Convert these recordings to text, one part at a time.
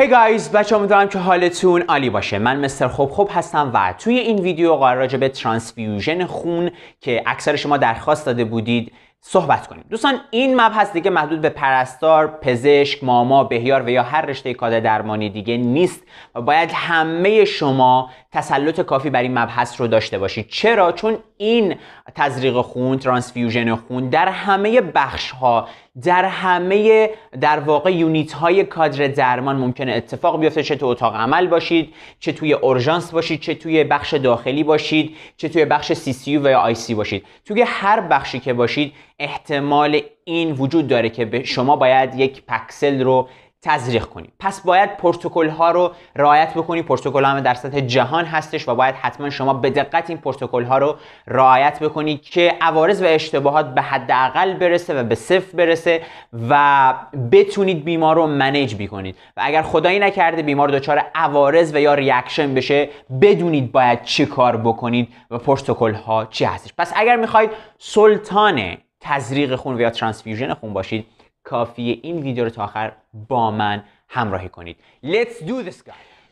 هی گایز بچه امیدوارم که حالتون عالی باشه من مستر خوب خوب هستم و توی این ویدیو قرار راجع به ترانسفیوژن خون که اکثر شما درخواست داده بودید صحبت کنیم دوستان این مبحث دیگه محدود به پرستار، پزشک، ماما، بهیار و یا هر رشته کادر درمانی دیگه نیست و باید همه شما تسلط کافی بر این مبحث رو داشته باشید چرا چون این تزریق خون، ترانسفیوژن خون در همه بخش ها در همه در واقع یونیت های کادر درمان ممکنه اتفاق بیفته چه تو اتاق عمل باشید چه توی اورژانس باشید چه توی بخش داخلی باشید چه توی بخش سی سی و یا آی سی باشید توی هر بخشی که باشید احتمال این وجود داره که به شما باید یک پکسل رو تزریق کنید پس باید پروتکل ها رو رعایت بکنید پروتکل هم در سطح جهان هستش و باید حتما شما به دقت این پروتکل ها رو رعایت بکنید که عوارض و اشتباهات به حداقل برسه و به صفر برسه و بتونید بیمار رو منیج بکنید و اگر خدایی نکرده بیمار دچار عوارض و یا ریاکشن بشه بدونید باید چی کار بکنید و پروتکل ها چی هستش پس اگر میخواید سلطان تزریق خون و یا ترانسفیوژن خون باشید کافیه این ویدیو رو تا آخر با من همراهی کنید Let's do this guy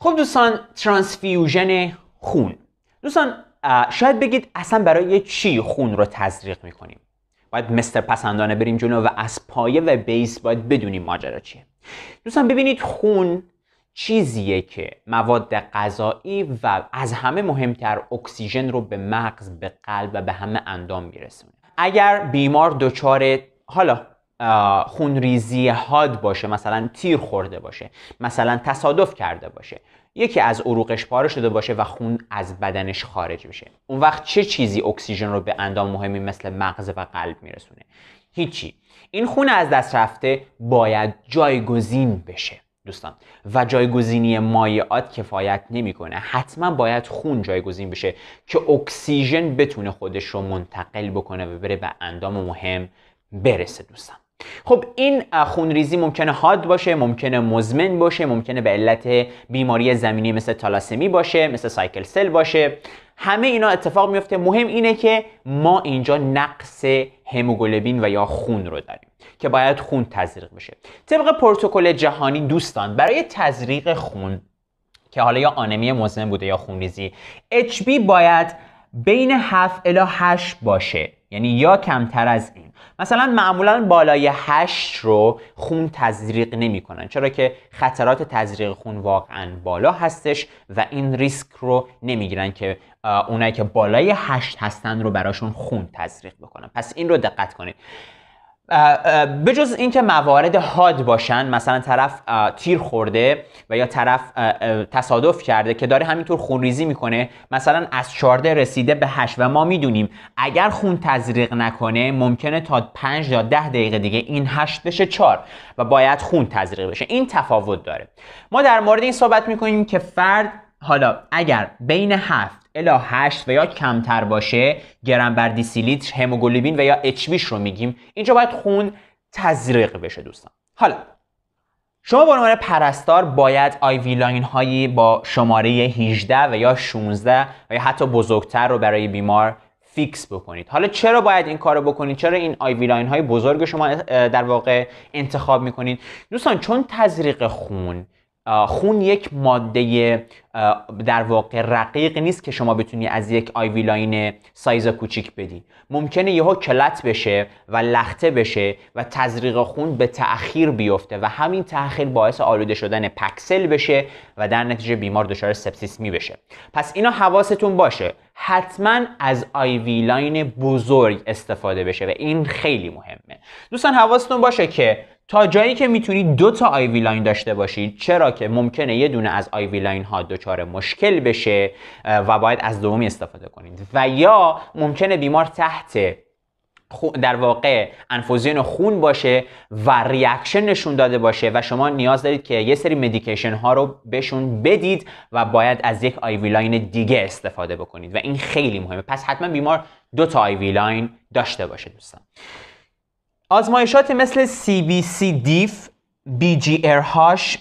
خب دوستان ترانسفیوژن خون دوستان شاید بگید اصلا برای چی خون رو تزریق میکنیم باید مستر پسندانه بریم جلو و از پایه و بیس باید بدونیم ماجرا چیه دوستان ببینید خون چیزیه که مواد غذایی و از همه مهمتر اکسیژن رو به مغز به قلب و به همه اندام میرسونه اگر بیمار دچار حالا خونریزی حاد باشه مثلا تیر خورده باشه مثلا تصادف کرده باشه یکی از عروقش پاره شده باشه و خون از بدنش خارج بشه اون وقت چه چیزی اکسیژن رو به اندام مهمی مثل مغز و قلب میرسونه هیچی این خون از دست رفته باید جایگزین بشه دوستان و جایگزینی مایعات کفایت نمیکنه حتما باید خون جایگزین بشه که اکسیژن بتونه خودش رو منتقل بکنه و بره به اندام مهم برسه دوستان خب این خونریزی ممکنه حاد باشه ممکنه مزمن باشه ممکنه به علت بیماری زمینی مثل تالاسمی باشه مثل سایکل سل باشه همه اینا اتفاق میفته مهم اینه که ما اینجا نقص هموگلوبین و یا خون رو داریم که باید خون تزریق بشه طبق پروتکل جهانی دوستان برای تزریق خون که حالا یا آنمی مزمن بوده یا خونریزی HB باید بین 7 الی 8 باشه یعنی یا کمتر از این مثلا معمولا بالای 8 رو خون تزریق نمیکنن چرا که خطرات تزریق خون واقعا بالا هستش و این ریسک رو نمیگیرن که اونایی که بالای 8 هستن رو براشون خون تزریق بکنن پس این رو دقت کنید جز اینکه موارد حاد باشن مثلا طرف تیر خورده و یا طرف تصادف کرده که داره همینطور خونریزی میکنه مثلا از چارده رسیده به هشت و ما میدونیم اگر خون تزریق نکنه ممکنه تا 5 یا ده دقیقه دیگه این 8 بشه 4 و باید خون تزریق بشه این تفاوت داره ما در مورد این صحبت میکنیم که فرد حالا اگر بین هفت الا 8 و یا کمتر باشه گرم بر دیسیلیتر هموگلوبین و یا اچ رو میگیم اینجا باید خون تزریق بشه دوستان حالا شما به عنوان پرستار باید آیوی لاین هایی با شماره 18 و یا 16 و یا حتی بزرگتر رو برای بیمار فیکس بکنید حالا چرا باید این کارو بکنید چرا این آیوی لاین های بزرگ شما در واقع انتخاب میکنید دوستان چون تزریق خون خون یک ماده در واقع رقیق نیست که شما بتونی از یک آیوی لاین سایز کوچیک بدی ممکنه یهو کلت بشه و لخته بشه و تزریق خون به تأخیر بیفته و همین تأخیر باعث آلوده شدن پکسل بشه و در نتیجه بیمار دچار سپسیس می بشه پس اینا حواستون باشه حتما از آیوی لاین بزرگ استفاده بشه و این خیلی مهمه دوستان حواستون باشه که تا جایی که میتونید دو تا آیوی لاین داشته باشید چرا که ممکنه یه دونه از آیوی لاین ها دچار مشکل بشه و باید از دومی استفاده کنید و یا ممکنه بیمار تحت در واقع انفوزیون خون باشه و ریاکشن نشون داده باشه و شما نیاز دارید که یه سری مدیکیشن ها رو بهشون بدید و باید از یک آیوی لاین دیگه استفاده بکنید و این خیلی مهمه پس حتما بیمار دو تا وی لاین داشته باشه دوستان آزمایشات مثل CBC دیف BGR-هاش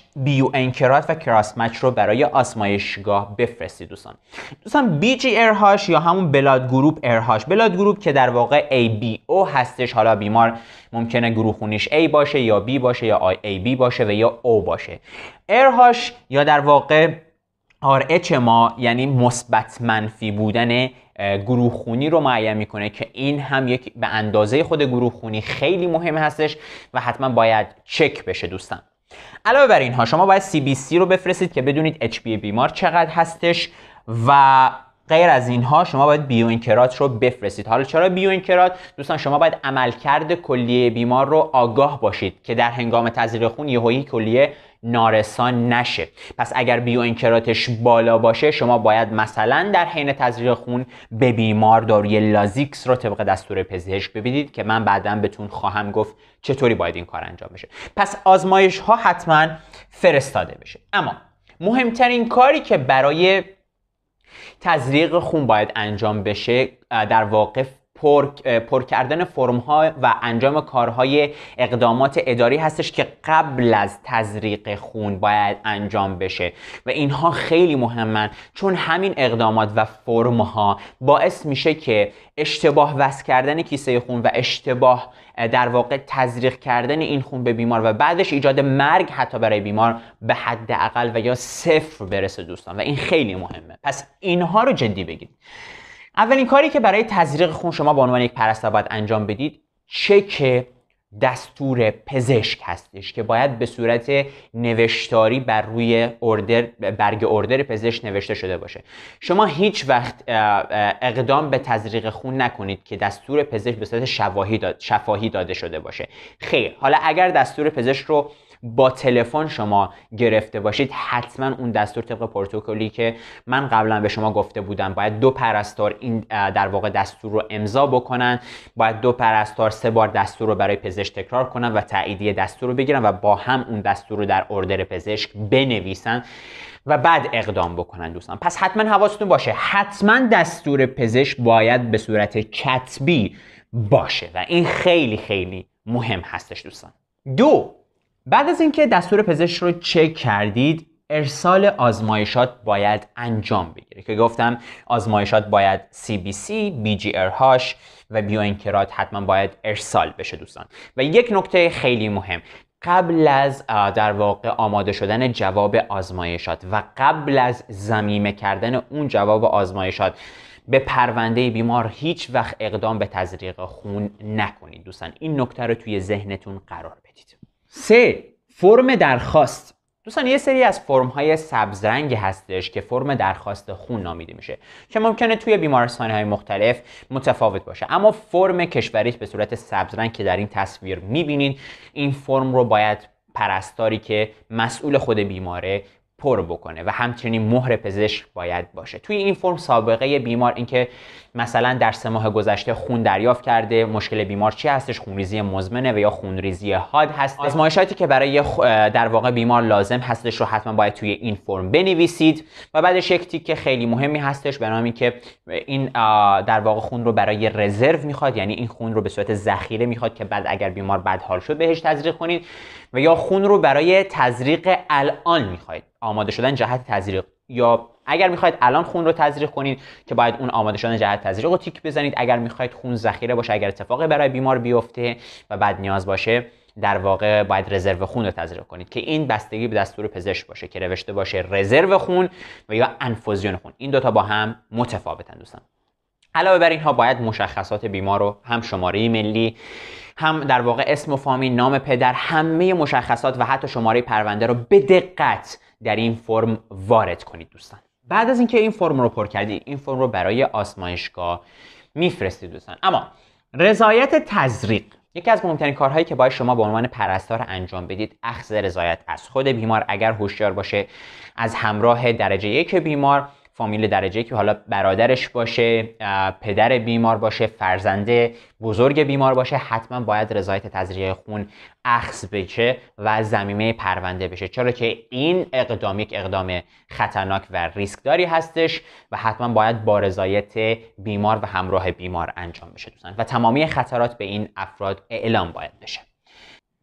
انکرات و کراسمچ رو برای آزمایشگاه بفرستید دوستان دوستان BGR-هاش یا همون بلاد گروپ ارهاش بلاد گروپ که در واقع ABO هستش حالا بیمار ممکنه گروه خونیش A باشه یا B باشه یا AB باشه و یا O باشه ارهاش یا در واقع آر اچ ما یعنی مثبت منفی بودن گروه خونی رو معین میکنه که این هم یک به اندازه خود گروه خونی خیلی مهم هستش و حتما باید چک بشه دوستان علاوه بر اینها شما باید CBC رو بفرستید که بدونید بی بیمار چقدر هستش و غیر از اینها شما باید بیو اینکرات رو بفرستید حالا چرا بیو انکرات دوستان شما باید عملکرد کلیه بیمار رو آگاه باشید که در هنگام تزریق خون یهویی کلیه نارسان نشه پس اگر بیو اینکراتش بالا باشه شما باید مثلا در حین تزریق خون به بیمار داروی لازیکس رو طبق دستور پزشک ببینید که من بعدا بهتون خواهم گفت چطوری باید این کار انجام بشه پس آزمایش ها حتما فرستاده بشه اما مهمترین کاری که برای تزریق خون باید انجام بشه در واقع پر, پر کردن فرم ها و انجام کارهای اقدامات اداری هستش که قبل از تزریق خون باید انجام بشه و اینها خیلی مهمن چون همین اقدامات و فرم ها باعث میشه که اشتباه وصل کردن کیسه خون و اشتباه در واقع تزریق کردن این خون به بیمار و بعدش ایجاد مرگ حتی برای بیمار به حد اقل و یا صفر برسه دوستان و این خیلی مهمه پس اینها رو جدی بگیرید اولین کاری که برای تزریق خون شما به عنوان یک پرستار باید انجام بدید چک دستور پزشک هستش که باید به صورت نوشتاری بر روی اردر برگ اردر پزشک نوشته شده باشه شما هیچ وقت اقدام به تزریق خون نکنید که دستور پزشک به صورت شفاهی, شفاهی داده شده باشه خیر حالا اگر دستور پزشک رو با تلفن شما گرفته باشید حتما اون دستور طبق پروتکلی که من قبلا به شما گفته بودم باید دو پرستار این در واقع دستور رو امضا بکنن باید دو پرستار سه بار دستور رو برای پزشک تکرار کنن و تاییدیه دستور رو بگیرن و با هم اون دستور رو در اردر پزشک بنویسن و بعد اقدام بکنن دوستان پس حتما حواستون باشه حتما دستور پزشک باید به صورت کتبی باشه و این خیلی خیلی مهم هستش دوستان دو بعد از اینکه دستور پزشک رو چک کردید ارسال آزمایشات باید انجام بگیره که گفتم آزمایشات باید CBC, هاش و بیوانکرات حتما باید ارسال بشه دوستان و یک نکته خیلی مهم قبل از در واقع آماده شدن جواب آزمایشات و قبل از زمیمه کردن اون جواب آزمایشات به پرونده بیمار هیچ وقت اقدام به تزریق خون نکنید دوستان این نکته رو توی ذهنتون قرار سه فرم درخواست دوستان یه سری از فرم های سبزرنگ هستش که فرم درخواست خون نامیده میشه که ممکنه توی بیمارستان های مختلف متفاوت باشه اما فرم کشوریش به صورت سبزرنگ که در این تصویر میبینین این فرم رو باید پرستاری که مسئول خود بیماره پر بکنه و همچنین مهر پزشک باید باشه توی این فرم سابقه بیمار اینکه مثلا در سه ماه گذشته خون دریافت کرده مشکل بیمار چی هستش خونریزی مزمنه و یا خونریزی حاد هست آزمایشاتی که برای در واقع بیمار لازم هستش رو حتما باید توی این فرم بنویسید و بعدش یک تیک خیلی مهمی هستش به نام اینکه این در واقع خون رو برای رزرو میخواد یعنی این خون رو به صورت ذخیره میخواد که بعد اگر بیمار بدحال شد بهش تزریق کنید و یا خون رو برای تزریق الان میخواید آماده شدن جهت تزریق یا اگر میخواید الان خون رو تزریق کنید که باید اون آماده شدن جهت تزریق رو تیک بزنید اگر میخواید خون ذخیره باشه اگر اتفاقی برای بیمار بیفته و بعد نیاز باشه در واقع باید رزرو خون رو تزریق کنید که این بستگی به دستور پزشک باشه که نوشته باشه رزرو خون و یا انفوزیون خون این دوتا با هم متفاوتن دوستان علاوه بر اینها باید مشخصات بیمار رو هم شماره ملی هم در واقع اسم و فامیل نام پدر همه مشخصات و حتی شماره پرونده رو به دقت در این فرم وارد کنید دوستان بعد از اینکه این فرم رو پر کردید این فرم رو برای آزمایشگاه میفرستید دوستان اما رضایت تزریق یکی از مهمترین کارهایی که باید شما به عنوان پرستار انجام بدید اخذ رضایت از خود بیمار اگر هوشیار باشه از همراه درجه یک بیمار فامیل درجه که حالا برادرش باشه پدر بیمار باشه فرزند بزرگ بیمار باشه حتما باید رضایت تزریق خون اخذ بشه و زمینه پرونده بشه چرا که این اقدام یک اقدام خطرناک و ریسکداری هستش و حتما باید با رضایت بیمار و همراه بیمار انجام بشه دوستان و تمامی خطرات به این افراد اعلام باید بشه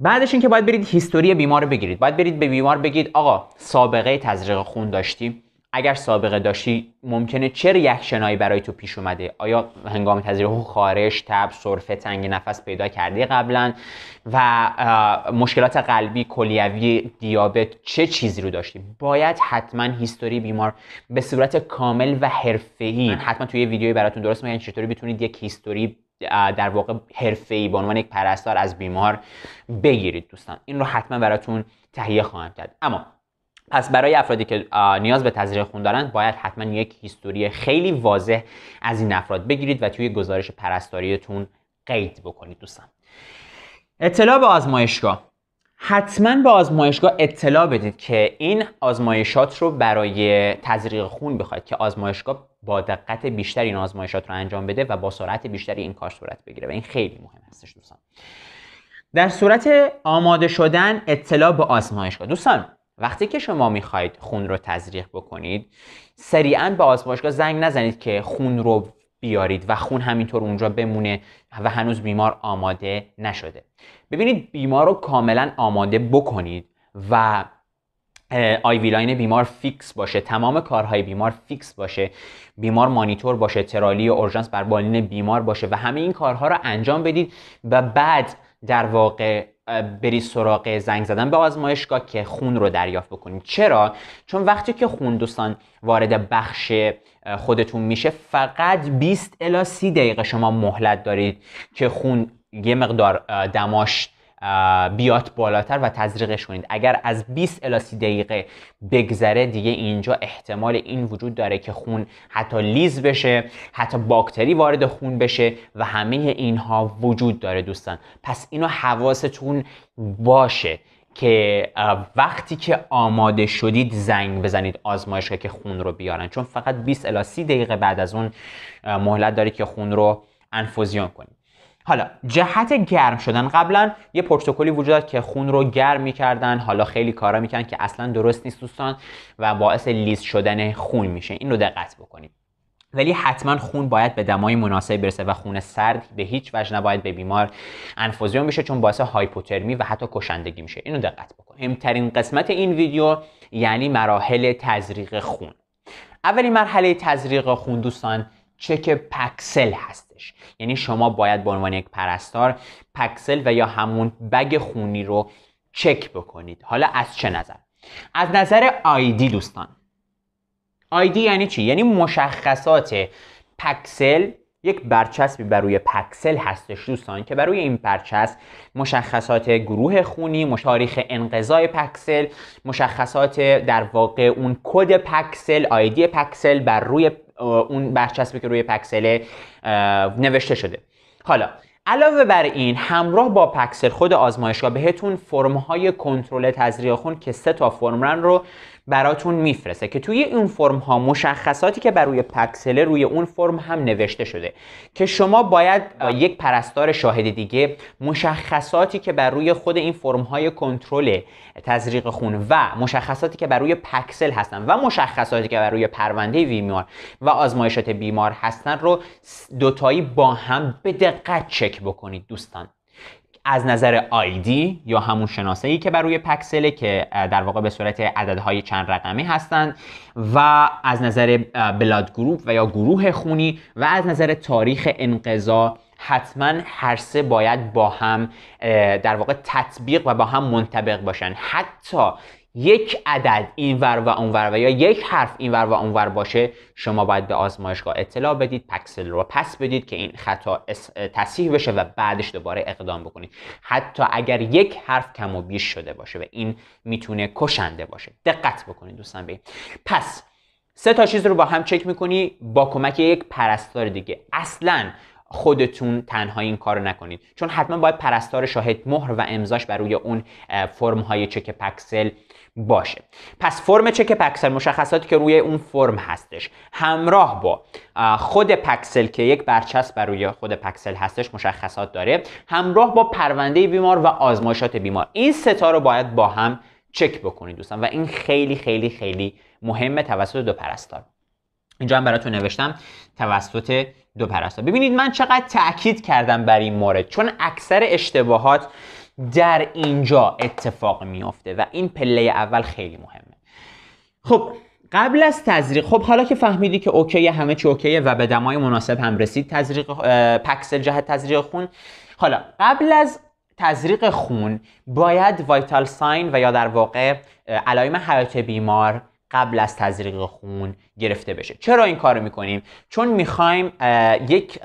بعدش اینکه باید برید هیستوری بیمار رو بگیرید باید برید به بیمار بگید آقا سابقه تزریق خون داشتی اگر سابقه داشتی ممکنه چه ریاکشنایی برای تو پیش اومده آیا هنگام تزریق خارش تب سرفه تنگ نفس پیدا کردی قبلا و مشکلات قلبی کلیوی دیابت چه چیزی رو داشتی باید حتما هیستوری بیمار به صورت کامل و حرفه‌ای بله. حتما توی یه ویدیوی براتون درست میگن چطوری بتونید یک هیستوری در واقع حرفه‌ای به عنوان یک پرستار از بیمار بگیرید دوستان این رو حتما براتون تهیه خواهم کرد اما پس برای افرادی که نیاز به تزریق خون دارند باید حتما یک هیستوری خیلی واضح از این افراد بگیرید و توی گزارش پرستاریتون قید بکنید دوستان اطلاع به آزمایشگاه حتما به آزمایشگاه اطلاع بدید که این آزمایشات رو برای تزریق خون بخواید که آزمایشگاه با دقت بیشتر این آزمایشات رو انجام بده و با سرعت بیشتری این کار صورت بگیره و این خیلی مهم هستش دوستان در صورت آماده شدن اطلاع به آزمایشگاه دوستان وقتی که شما میخواید خون رو تزریق بکنید سریعا به آزمایشگاه زنگ نزنید که خون رو بیارید و خون همینطور اونجا بمونه و هنوز بیمار آماده نشده ببینید بیمار رو کاملا آماده بکنید و وی لاین بیمار فیکس باشه تمام کارهای بیمار فیکس باشه بیمار مانیتور باشه ترالی و اورژانس بر بالین بیمار باشه و همه این کارها رو انجام بدید و بعد در واقع بری سراغ زنگ زدن به آزمایشگاه که خون رو دریافت بکنید چرا چون وقتی که خون دوستان وارد بخش خودتون میشه فقط 20 الی 30 دقیقه شما مهلت دارید که خون یه مقدار دماش بیات بالاتر و تزریقش کنید اگر از 20 الی 30 دقیقه بگذره دیگه اینجا احتمال این وجود داره که خون حتی لیز بشه حتی باکتری وارد خون بشه و همه اینها وجود داره دوستان پس اینو حواستون باشه که وقتی که آماده شدید زنگ بزنید آزمایشگاه که خون رو بیارن چون فقط 20 الی 30 دقیقه بعد از اون مهلت دارید که خون رو انفوزیون کنید حالا جهت گرم شدن قبلا یه پروتکلی وجود داشت که خون رو گرم میکردن حالا خیلی کارا میکنن که اصلا درست نیست دوستان و باعث لیز شدن خون میشه این رو دقت بکنید ولی حتما خون باید به دمای مناسب برسه و خون سرد به هیچ وجه نباید به بیمار انفوزیون بشه چون باعث هایپوترمی و حتی کشندگی میشه اینو دقت بکن مهمترین قسمت این ویدیو یعنی مراحل تزریق خون اولین مرحله تزریق خون دوستان چک پکسل هست یعنی شما باید به عنوان یک پرستار پکسل و یا همون بگ خونی رو چک بکنید حالا از چه نظر از نظر آیدی دوستان آیدی یعنی چی یعنی مشخصات پکسل یک برچسبی بر روی پکسل هستش دوستان که بر روی این برچسب مشخصات گروه خونی، تاریخ انقضای پکسل، مشخصات در واقع اون کد پکسل، آیدی پکسل بر روی اون برچسبی که روی پکسله نوشته شده حالا علاوه بر این همراه با پکسل خود آزمایشگاه بهتون فرم های کنترل تزریق خون که سه تا رن رو براتون میفرسته که توی این فرم ها مشخصاتی که بر روی پکسله روی اون فرم هم نوشته شده که شما باید با بله. یک پرستار شاهد دیگه مشخصاتی که بر روی خود این فرم های کنترل تزریق خون و مشخصاتی که بر روی پکسل هستن و مشخصاتی که بر روی پرونده بیمار و آزمایشات بیمار هستن رو دوتایی با هم به دقت چک بکنید دوستان از نظر آیدی یا همون ای که بر روی پکسله که در واقع به صورت عددهای چند رقمی هستند و از نظر بلاد گروپ و یا گروه خونی و از نظر تاریخ انقضا حتما هر سه باید با هم در واقع تطبیق و با هم منطبق باشن حتی یک عدد اینور و اونور و یا یک حرف اینور و اونور باشه شما باید به آزمایشگاه اطلاع بدید پکسل رو پس بدید که این خطا تصحیح بشه و بعدش دوباره اقدام بکنید حتی اگر یک حرف کم و بیش شده باشه و این میتونه کشنده باشه دقت بکنید دوستان ببین پس سه تا چیز رو با هم چک میکنی با کمک یک پرستار دیگه اصلا خودتون تنها این کار رو نکنید چون حتما باید پرستار شاهد مهر و امضاش بر روی اون فرم های چک پکسل باشه پس فرم چک پکسل مشخصاتی که روی اون فرم هستش همراه با خود پکسل که یک برچسب بر روی خود پکسل هستش مشخصات داره همراه با پرونده بیمار و آزمایشات بیمار این ستا رو باید با هم چک بکنید دوستان و این خیلی خیلی خیلی مهمه توسط دو پرستار اینجا هم براتون نوشتم توسط دو پرستار ببینید من چقدر تاکید کردم بر این مورد چون اکثر اشتباهات در اینجا اتفاق میافته و این پله اول خیلی مهمه خب قبل از تزریق خب حالا که فهمیدی که اوکی همه چی اوکیه و به دمای مناسب هم رسید تزریق پکسل جهت تزریق خون حالا قبل از تزریق خون باید وایتال ساین و یا در واقع علائم حیات بیمار قبل از تزریق خون گرفته بشه چرا این کارو میکنیم چون میخوایم یک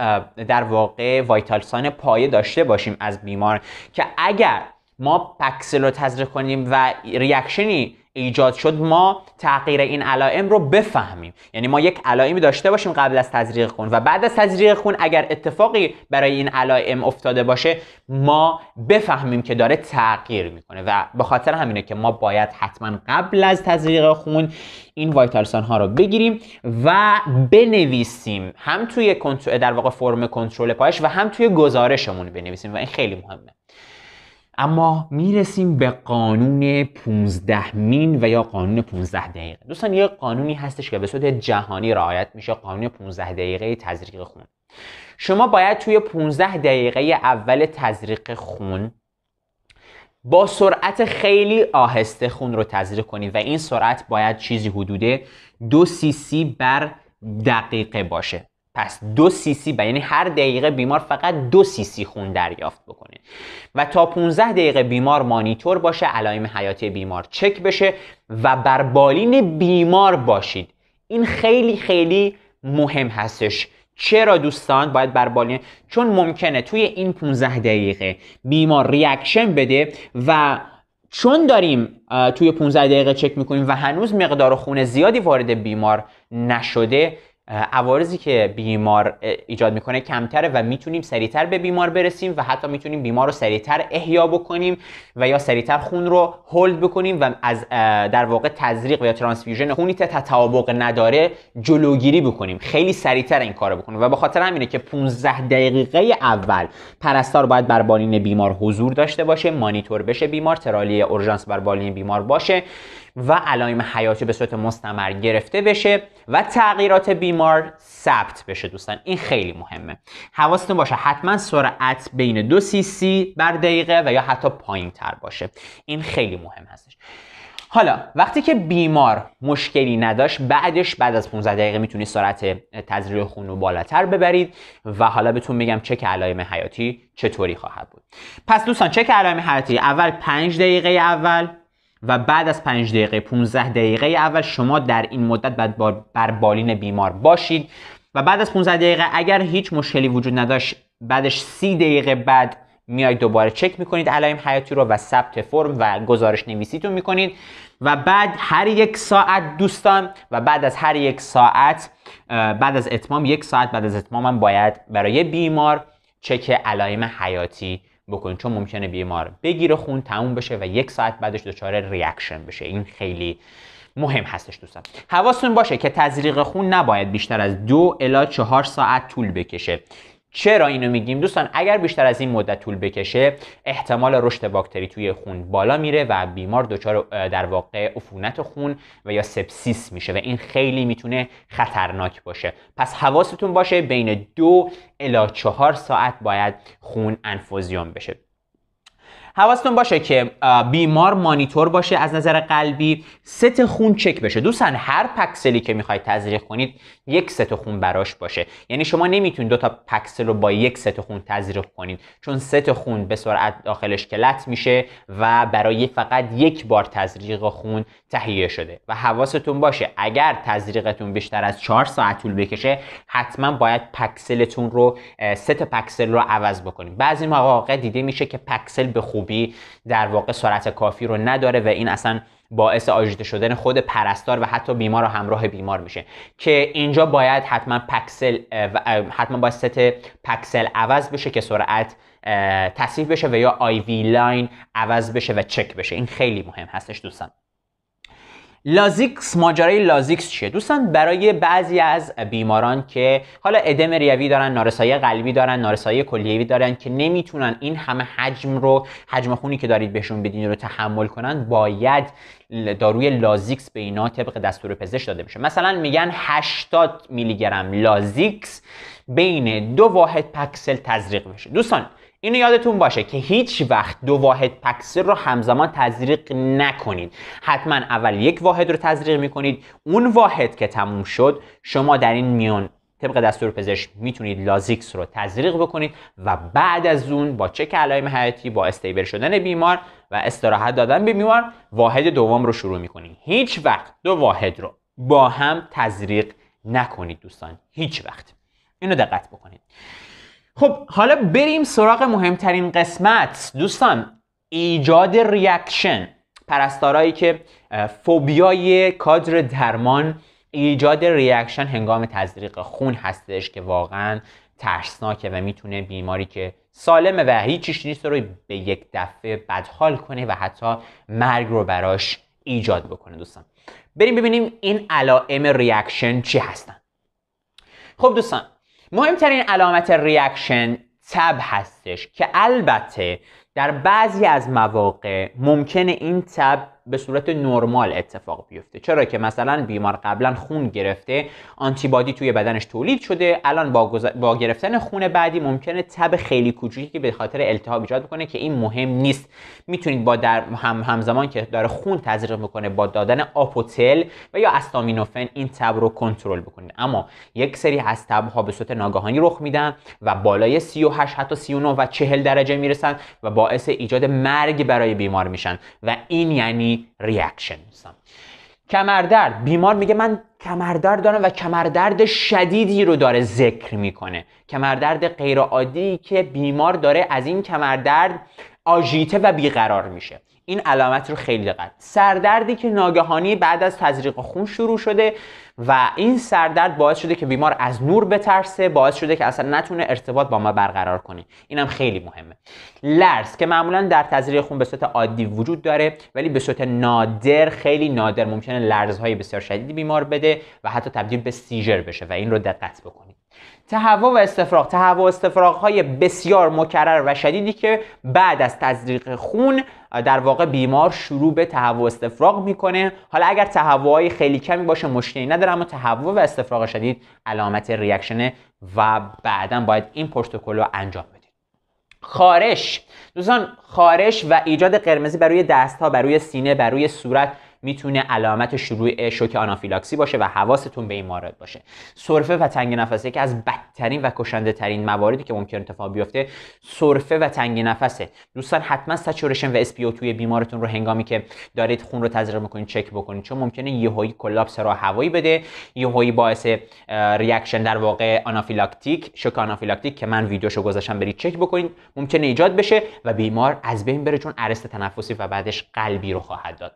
در واقع وایتالسان پایه داشته باشیم از بیمار که اگر ما پکسل رو تزریق کنیم و ریاکشنی ایجاد شد ما تغییر این علائم رو بفهمیم یعنی ما یک علائمی داشته باشیم قبل از تزریق خون و بعد از تزریق خون اگر اتفاقی برای این علائم افتاده باشه ما بفهمیم که داره تغییر میکنه و به خاطر همینه که ما باید حتما قبل از تزریق خون این وایتالسان ها رو بگیریم و بنویسیم هم توی در واقع فرم کنترل پایش و هم توی گزارشمون بنویسیم و این خیلی مهمه اما میرسیم به قانون 15 مین و یا قانون 15 دقیقه دوستان یه قانونی هستش که به صورت جهانی رعایت میشه قانون 15 دقیقه تزریق خون شما باید توی 15 دقیقه اول تزریق خون با سرعت خیلی آهسته خون رو تزریق کنید و این سرعت باید چیزی حدود 2 سی سی بر دقیقه باشه پس دو سی با. یعنی هر دقیقه بیمار فقط دو سی خون دریافت بکنه و تا 15 دقیقه بیمار مانیتور باشه علائم حیاتی بیمار چک بشه و بر بالین بیمار باشید این خیلی خیلی مهم هستش چرا دوستان باید بر بالین چون ممکنه توی این 15 دقیقه بیمار ریاکشن بده و چون داریم توی 15 دقیقه چک میکنیم و هنوز مقدار خون زیادی وارد بیمار نشده عوارضی که بیمار ایجاد میکنه کمتره و میتونیم سریعتر به بیمار برسیم و حتی میتونیم بیمار رو سریعتر احیا بکنیم و یا سریعتر خون رو هولد بکنیم و از در واقع تزریق و یا ترانسفیوژن خونی که تطابق نداره جلوگیری بکنیم خیلی سریعتر این کارو بکنیم و به خاطر همینه که 15 دقیقه اول پرستار باید بر بالین بیمار حضور داشته باشه مانیتور بشه بیمار ترالی اورژانس بر بالین بیمار باشه و علائم حیاتی به صورت مستمر گرفته بشه و تغییرات بیمار ثبت بشه دوستان این خیلی مهمه حواستون باشه حتما سرعت بین دو سی سی بر دقیقه و یا حتی پایین تر باشه این خیلی مهم هستش حالا وقتی که بیمار مشکلی نداشت بعدش بعد از 15 دقیقه میتونید سرعت تزریق خون رو بالاتر ببرید و حالا بهتون میگم چک علائم حیاتی چطوری خواهد بود پس دوستان چک علائم حیاتی اول 5 دقیقه اول و بعد از 5 دقیقه 15 دقیقه اول شما در این مدت بر بالین بیمار باشید و بعد از 15 دقیقه اگر هیچ مشکلی وجود نداشت بعدش 30 دقیقه بعد میایید دوباره چک میکنید علائم حیاتی رو و ثبت فرم و گزارش نویسیتون میکنید و بعد هر یک ساعت دوستان و بعد از هر یک ساعت بعد از اتمام یک ساعت بعد از اتمام باید برای بیمار چک علائم حیاتی بکنید چون ممکنه بیمار بگیره خون تموم بشه و یک ساعت بعدش دچار ریاکشن بشه این خیلی مهم هستش دوستان حواستون باشه که تزریق خون نباید بیشتر از دو الا چهار ساعت طول بکشه چرا اینو میگیم دوستان اگر بیشتر از این مدت طول بکشه احتمال رشد باکتری توی خون بالا میره و بیمار دچار در واقع عفونت خون و یا سپسیس میشه و این خیلی میتونه خطرناک باشه پس حواستون باشه بین دو الا چهار ساعت باید خون انفوزیون بشه حواستون باشه که بیمار مانیتور باشه از نظر قلبی ست خون چک بشه دوستان هر پکسلی که میخواید تزریق کنید یک ست خون براش باشه یعنی شما نمیتونید دو تا پکسل رو با یک ست خون تزریق کنید چون ست خون به سرعت داخلش کلت میشه و برای فقط یک بار تزریق خون تهیه شده و حواستون باشه اگر تزریقتون بیشتر از 4 ساعت طول بکشه حتما باید پکسلتون رو ست پکسل رو عوض بکنید بعضی مواقع دیده میشه که پکسل به خوبی در واقع سرعت کافی رو نداره و این اصلا باعث آژیته شدن خود پرستار و حتی بیمار و همراه بیمار میشه که اینجا باید حتما پکسل حتما باید ست پکسل عوض بشه که سرعت تصحیح بشه و یا آی وی لاین عوض بشه و چک بشه این خیلی مهم هستش دوستان لازیکس ماجرای لازیکس چیه دوستان برای بعضی از بیماران که حالا ادم ریوی دارن نارسایی قلبی دارن نارسایی کلیوی دارن که نمیتونن این همه حجم رو حجم خونی که دارید بهشون بدین رو تحمل کنن باید داروی لازیکس به اینا طبق دستور پزشک داده بشه مثلا میگن 80 میلی گرم لازیکس بین دو واحد پکسل تزریق بشه دوستان اینو یادتون باشه که هیچ وقت دو واحد تکثیر رو همزمان تزریق نکنید حتما اول یک واحد رو تزریق میکنید اون واحد که تموم شد شما در این میان طبق دستور پزشک میتونید لازیکس رو تزریق بکنید و بعد از اون با چک علائم حیاتی با استیبل شدن بیمار و استراحت دادن به بیمار واحد دوم رو شروع میکنید هیچ وقت دو واحد رو با هم تزریق نکنید دوستان هیچ وقت اینو دقت بکنید خب حالا بریم سراغ مهمترین قسمت دوستان ایجاد ریاکشن پرستارایی که فوبیای کادر درمان ایجاد ریاکشن هنگام تزریق خون هستش که واقعا ترسناکه و میتونه بیماری که سالمه و هیچیش نیست رو به یک دفعه بدحال کنه و حتی مرگ رو براش ایجاد بکنه دوستان بریم ببینیم این علائم ریاکشن چی هستن خب دوستان مهمترین علامت ریاکشن تب هستش که البته در بعضی از مواقع ممکنه این تب به صورت نرمال اتفاق بیفته چرا که مثلا بیمار قبلا خون گرفته آنتیبادی توی بدنش تولید شده الان با, با گرفتن خون بعدی ممکنه تب خیلی کوچیکی به خاطر التهاب ایجاد بکنه که این مهم نیست میتونید با در هم همزمان که داره خون تزریق میکنه با دادن آپوتل و یا استامینوفن این تب رو کنترل بکنید اما یک سری از تب ها به صورت ناگهانی رخ میدن و بالای 38 حتی 39 و 40 درجه میرسن و باعث ایجاد مرگ برای بیمار میشن و این یعنی reaction کمردرد بیمار میگه من کمردرد دارم و کمردرد شدیدی رو داره ذکر میکنه کمردرد غیر عادی که بیمار داره از این کمردرد آژیته و بیقرار میشه این علامت رو خیلی دقت سردردی که ناگهانی بعد از تزریق خون شروع شده و این سردرد باعث شده که بیمار از نور بترسه باعث شده که اصلا نتونه ارتباط با ما برقرار کنه اینم خیلی مهمه لرز که معمولا در تزریق خون به صورت عادی وجود داره ولی به صورت نادر خیلی نادر ممکنه لرزهای بسیار شدیدی بیمار بده و حتی تبدیل به سیجر بشه و این رو دقت بکنید تهوع و استفراغ تهوع و استفراغ های بسیار مکرر و شدیدی که بعد از تزریق خون در واقع بیمار شروع به تهوع و استفراغ میکنه حالا اگر تهوعهای خیلی کمی باشه مشکلی نداره اما تهوع و استفراغ شدید علامت ریاکشنه و بعدا باید این پروتکل رو انجام بدید خارش دوستان خارش و ایجاد قرمزی بر روی دست ها بر روی سینه بر روی صورت میتونه علامت شروع شوک آنافیلاکسی باشه و حواستون به این باشه سرفه و تنگ نفس یکی از بدترین و کشنده ترین مواردی که ممکن اتفاق بیفته سرفه و تنگ نفسه دوستان حتما سچورشن و اسپیو توی بیمارتون رو هنگامی که دارید خون رو تزریق میکنید چک بکنید چون ممکنه یهویی کلاپس را هوایی بده یهویی باعث ریاکشن در واقع آنافیلاکتیک شوک آنافیلاکتیک که من ویدیوشو گذاشتم برید چک بکنید ممکنه ایجاد بشه و بیمار از بین بره چون ارست تنفسی و بعدش قلبی رو خواهد داد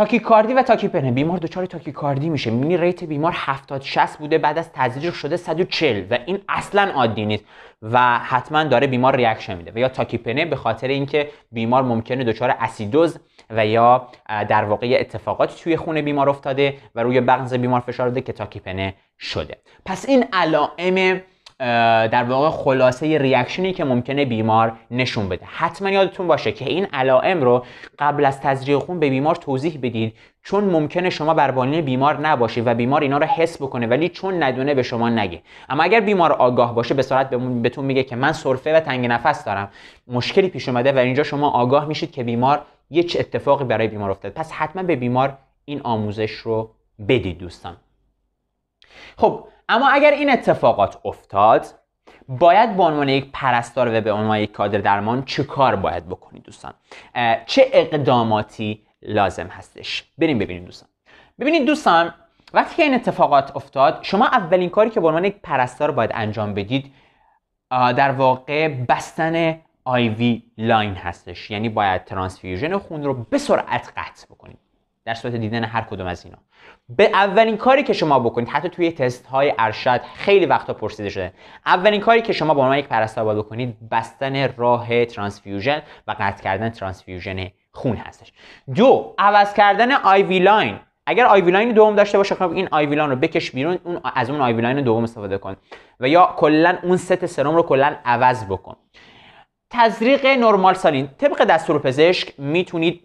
تاکیکاردی و پنه بیمار دچار تاکیکاردی میشه مینی ریت بیمار 70 60 بوده بعد از تزریق شده 140 و این اصلا عادی نیست و حتما داره بیمار ریاکشن میده و یا پنه به خاطر اینکه بیمار ممکنه دچار اسیدوز و یا در واقع اتفاقاتی توی خون بیمار افتاده و روی بغض بیمار فشار داده که پنه شده پس این علائم در واقع خلاصه ریاکشنی که ممکنه بیمار نشون بده حتما یادتون باشه که این علائم رو قبل از تزریق خون به بیمار توضیح بدید چون ممکنه شما بر بالین بیمار نباشید و بیمار اینا رو حس بکنه ولی چون ندونه به شما نگه اما اگر بیمار آگاه باشه به صورت بهتون میگه که من سرفه و تنگ نفس دارم مشکلی پیش اومده و اینجا شما آگاه میشید که بیمار یه چه اتفاقی برای بیمار افتاده. پس حتما به بیمار این آموزش رو بدید دوستان خب اما اگر این اتفاقات افتاد باید به عنوان یک پرستار و به عنوان یک کادر درمان چه کار باید بکنید دوستان چه اقداماتی لازم هستش بریم ببینیم دوستان ببینید دوستان وقتی که این اتفاقات افتاد شما اولین کاری که به عنوان یک پرستار باید انجام بدید در واقع بستن آیوی لاین هستش یعنی باید ترانسفیوژن خون رو به سرعت قطع بکنید در صورت دیدن هر کدوم از اینا به اولین کاری که شما بکنید حتی توی تست های ارشد خیلی وقتا پرسیده شده اولین کاری که شما با عنوان یک پرستار باید بکنید بستن راه ترانسفیوژن و قطع کردن ترانسفیوژن خون هستش دو عوض کردن آیوی لاین اگر وی لاین دوم داشته باشه خب این وی لاین رو بکش بیرون اون از اون وی لاین دوم استفاده کن و یا کلا اون ست سرم رو کلا عوض بکن تزریق نرمال سالین طبق دستور پزشک میتونید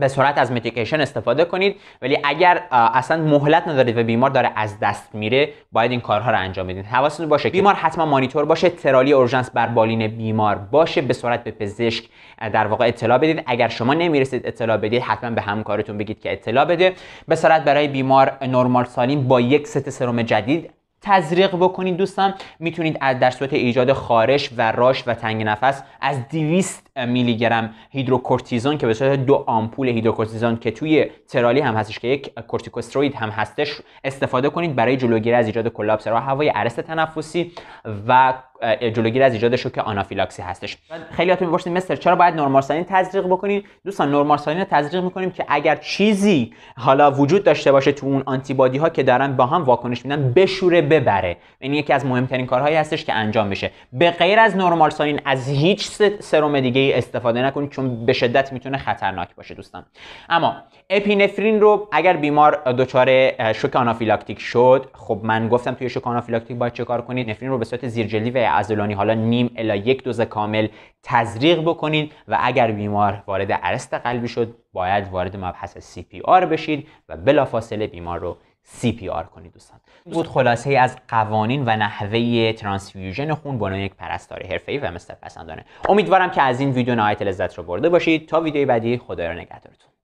به سرعت از مدیکیشن استفاده کنید ولی اگر اصلا مهلت ندارید و بیمار داره از دست میره باید این کارها رو انجام بدید حواستون باشه بیمار حتما مانیتور باشه ترالی اورژانس بر بالین بیمار باشه به سرعت به پزشک در واقع اطلاع بدید اگر شما نمیرسید اطلاع بدید حتما به همکارتون بگید که اطلاع بده به سرعت برای بیمار نرمال سالین با یک ست سرم جدید تزریق بکنید دوستان میتونید از در صورت ایجاد خارش و راش و تنگ نفس از 200 میلی گرم هیدروکورتیزون که به صورت دو آمپول هیدروکورتیزون که توی ترالی هم هستش که یک کورتیکوستروید هم هستش استفاده کنید برای جلوگیری از ایجاد کلاپس راه هوای ارست تنفسی و جلوگیری از ایجاد شوک آنافیلاکسی هستش خیلیاتون میپرسید مستر چرا باید نورمارسالین تزریق بکنیم دوستان نورمارسالین رو تزریق میکنیم که اگر چیزی حالا وجود داشته باشه تو اون آنتیبادی ها که دارن با هم واکنش میدن بشوره ببره این یعنی یکی از مهمترین کارهایی هستش که انجام بشه به غیر از نورمارسالین از هیچ سرم دیگه ای استفاده نکنید چون به شدت میتونه خطرناک باشه دوستان اما اپینفرین رو اگر بیمار دچار شوک آنافیلاکتیک شد خب من گفتم توی شوک آنافیلاکتیک باید چه کار کنید نفرین رو به صورت زیرجلی و ازولانی حالا نیم الا یک دوز کامل تزریق بکنید و اگر بیمار وارد ارست قلبی شد باید وارد مبحث آر بشید و بلافاصله بیمار رو CPR کنید دوستان بود خلاصه ای از قوانین و نحوه ترانسفیوژن خون بنا یک پرستار حرفه‌ای و مستر پسندانه امیدوارم که از این ویدیو نهایت لذت رو برده باشید تا ویدیوی بعدی خدا را نگهدارتون